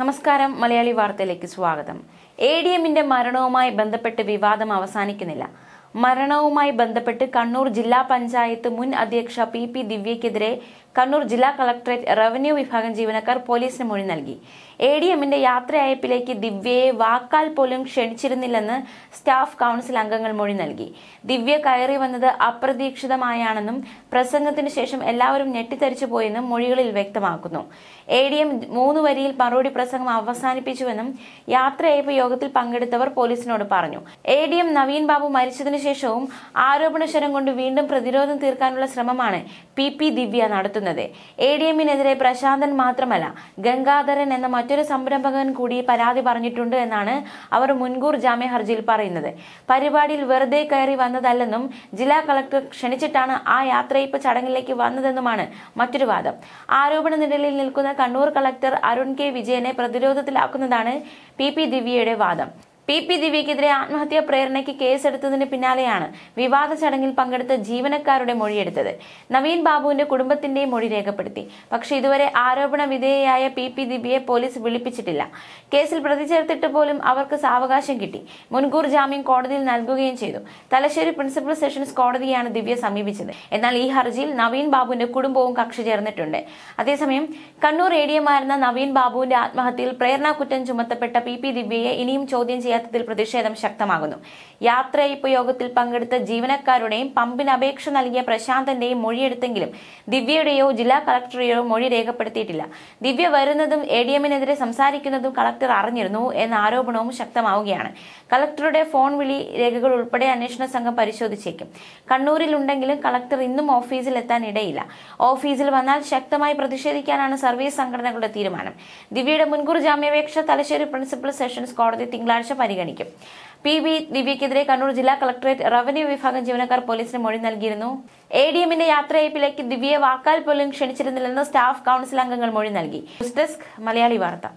നമസ്കാരം മലയാളി വാർത്തയിലേക്ക് സ്വാഗതം എ ഡി എമ്മിന്റെ മരണവുമായി ബന്ധപ്പെട്ട് വിവാദം അവസാനിക്കുന്നില്ല മരണവുമായി ബന്ധപ്പെട്ട് കണ്ണൂർ ജില്ലാ പഞ്ചായത്ത് മുൻ അധ്യക്ഷ പി പി ദിവ്യക്കെതിരെ കണ്ണൂർ ജില്ലാ കളക്ടറേറ്റ് റവന്യൂ വിഭാഗം ജീവനക്കാർ പോലീസിന് മൊഴി നൽകി എ ഡി എമ്മിന്റെ യാത്രയയപ്പിലേക്ക് ദിവ്യയെ വാക്കാൽ പോലും ക്ഷണിച്ചിരുന്നില്ലെന്ന് സ്റ്റാഫ് കൗൺസിൽ അംഗങ്ങൾ മൊഴി നൽകി ദിവ്യ കയറി വന്നത് അപ്രതീക്ഷിതമായാണെന്നും പ്രസംഗത്തിന് ശേഷം എല്ലാവരും ഞെട്ടിത്തെറിച്ചു പോയെന്നും മൊഴികളിൽ വ്യക്തമാക്കുന്നു എ ഡി എം മൂന്ന് വരിയിൽ മറുപടി പ്രസംഗം അവസാനിപ്പിച്ചുവെന്നും യാത്രയയപ്പ് യോഗത്തിൽ പങ്കെടുത്തവർ പോലീസിനോട് പറഞ്ഞു A D M Naveen Babu മരിച്ചതിനു ശേഷവും ആരോപണശരം കൊണ്ട് വീണ്ടും പ്രതിരോധം തീർക്കാനുള്ള ശ്രമമാണ് പി പി ദിവ്യ നടത്തുന്നത് നടക്കുന്നത് എ ഡി എമ്മിനെതിരെ പ്രശാന്തൻ മാത്രമല്ല ഗംഗാധരൻ എന്ന മറ്റൊരു സംരംഭകൻ കൂടി പരാതി പറഞ്ഞിട്ടുണ്ട് എന്നാണ് അവർ മുൻകൂർ ജാമ്യ ഹർജിയിൽ പറയുന്നത് പരിപാടിയിൽ വെറുതെ കയറി വന്നതല്ലെന്നും ജില്ലാ കളക്ടർ ക്ഷണിച്ചിട്ടാണ് ആ ഇപ്പോൾ ചടങ്ങിലേക്ക് വന്നതെന്നുമാണ് മറ്റൊരു വാദം ആരോപണ നിലയിൽ നിൽക്കുന്ന കണ്ണൂർ കളക്ടർ അരുൺ കെ വിജയനെ പ്രതിരോധത്തിലാക്കുന്നതാണ് പി പി ദിവ്യയുടെ വാദം പി പി ദിവ്യക്കെതിരെ ആത്മഹത്യാ പ്രേരണയ്ക്ക് കേസെടുത്തതിന് പിന്നാലെയാണ് വിവാദ ചടങ്ങിൽ പങ്കെടുത്ത ജീവനക്കാരുടെ മൊഴിയെടുത്തത് നവീൻ ബാബുവിന്റെ കുടുംബത്തിന്റെ മൊഴി രേഖപ്പെടുത്തി പക്ഷെ ഇതുവരെ ആരോപണ വിധേയയായ പി പി ദിവ്യയെ പോലീസ് വിളിപ്പിച്ചിട്ടില്ല കേസിൽ പ്രതി ചേർത്തിട്ട് പോലും അവർക്ക് സാവകാശം കിട്ടി മുൻകൂർ ജാമ്യം കോടതിയിൽ നൽകുകയും ചെയ്തു തലശ്ശേരി പ്രിൻസിപ്പൽ സെഷൻസ് കോടതിയാണ് ദിവ്യ സമീപിച്ചത് എന്നാൽ ഈ ഹർജിയിൽ നവീൻ ബാബുവിന്റെ കുടുംബവും കക്ഷി ചേർന്നിട്ടുണ്ട് അതേസമയം കണ്ണൂർ എ ഡി ആയിരുന്ന നവീൻ ബാബുവിന്റെ ആത്മഹത്യയിൽ കുറ്റം ചുമത്തപ്പെട്ട പി പി ദിവ്യയെ ഇനിയും ചോദ്യം ചെയ്യാൻ ഇല്ലാത്തതിൽ പ്രതിഷേധം ശക്തമാകുന്നു യാത്രയയപ്പ് യോഗത്തിൽ പങ്കെടുത്ത ജീവനക്കാരുടെയും പമ്പിന് അപേക്ഷ നൽകിയ പ്രശാന്തന്റെയും മൊഴിയെടുത്തെങ്കിലും ദിവ്യയുടെയോ ജില്ലാ കളക്ടറെയോ മൊഴി രേഖപ്പെടുത്തിയിട്ടില്ല ദിവ്യ വരുന്നതും എ ഡി എമ്മിനെതിരെ സംസാരിക്കുന്നതും കളക്ടർ അറിഞ്ഞിരുന്നു എന്ന ആരോപണവും ശക്തമാവുകയാണ് കളക്ടറുടെ ഫോൺ വിളി രേഖകൾ ഉൾപ്പെടെ അന്വേഷണ സംഘം പരിശോധിച്ചേക്കും കണ്ണൂരിൽ ഉണ്ടെങ്കിലും കളക്ടർ ഇന്നും ഓഫീസിൽ എത്താൻ ഇടയില്ല ഓഫീസിൽ വന്നാൽ ശക്തമായി പ്രതിഷേധിക്കാനാണ് സർവീസ് സംഘടനകളുടെ തീരുമാനം ദിവ്യയുടെ മുൻകൂർ ജാമ്യാപേക്ഷ തലശ്ശേരി പ്രിൻസിപ്പൽ സെഷൻസ് കോടതി തിങ്കളാഴ്ച പരിഗണിക്കും പി ബി ദിവ്യക്കെതിരെ കണ്ണൂർ ജില്ലാ കളക്ടറേറ്റ് റവന്യൂ വിഭാഗം ജീവനക്കാർ പോലീസിന് മൊഴി നൽകിയിരുന്നു എ ഡി എമ്മിന്റെ യാത്രയപ്പിലേക്ക് ദിവ്യയെ വാക്കാൽ പോലും ക്ഷണിച്ചിരുന്നില്ലെന്ന് സ്റ്റാഫ് കൌൺസിൽ അംഗങ്ങൾ മൊഴി നൽകി ന്യൂസ് ഡെസ്ക് മലയാളി വാർത്ത